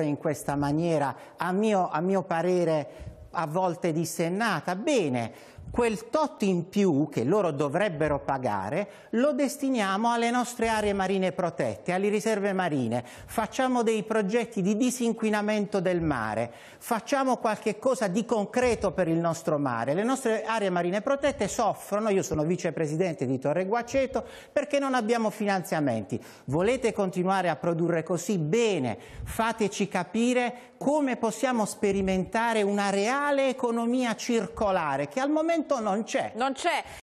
in questa maniera, a mio, a mio parere, a volte dissennata. Bene, quel tot in più che loro dovrebbero pagare lo destiniamo alle nostre aree marine protette, alle riserve marine, facciamo dei progetti di disinquinamento del mare, facciamo qualche cosa di concreto per il nostro mare. Le nostre aree marine protette soffrono, io sono vicepresidente di Torre Guaceto, perché non abbiamo finanziamenti. Volete continuare a produrre così? Bene, fateci capire come possiamo sperimentare una reale economia circolare che al momento momento non c'è. Non c'è.